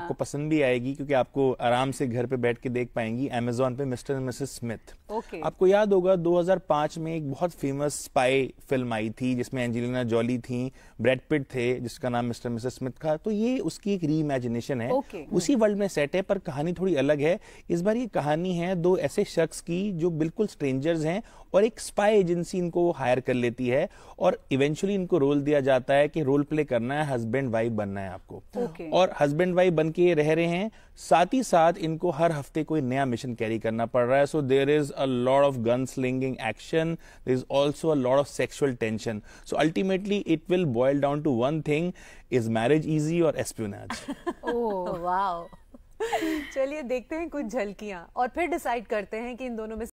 आपको पसंद भी आएगी क्योंकि आपको आराम से घर पे बैठ के देख पाएंगी अमेजोन पे मिस्टर एंड मिसेस स्मिथ आपको याद होगा 2005 में एक बहुत फेमस स्पाई फिल्म आई थी जिसमें एंजेलिना जॉली थी ब्रैड पिट थे जिसका नाम मिस्टर मिसेस स्मिथ का तो ये उसकी एक रीइमेजिनेशन है okay. उसी वर्ल्ड में सेट है पर कहानी थोड़ी अलग है इस बार ये कहानी है दो ऐसे शख्स की जो बिल्कुल स्ट्रेंजर्स हैं और एक स्पाई एजेंसी इनको हायर कर लेती है और इवेंचुअली इनको रोल दिया जाता है कि रोल प्ले करना है हस्बैंड वाइफ बनना है आपको और हस्बैंड वाइफ बन के रह रहे हैं साथ ही साथ इनको हर हफ्ते कोई नया मिशन कैरी करना पड़ रहा है so there is a lot of gun slinging action there is also a lot of sexual tension so ultimately it will boil down to one thing is marriage easy और espionage चलिए देखते हैं कुछ झलकियां और फिर डिसाइड करते हैं कि इन दोनों में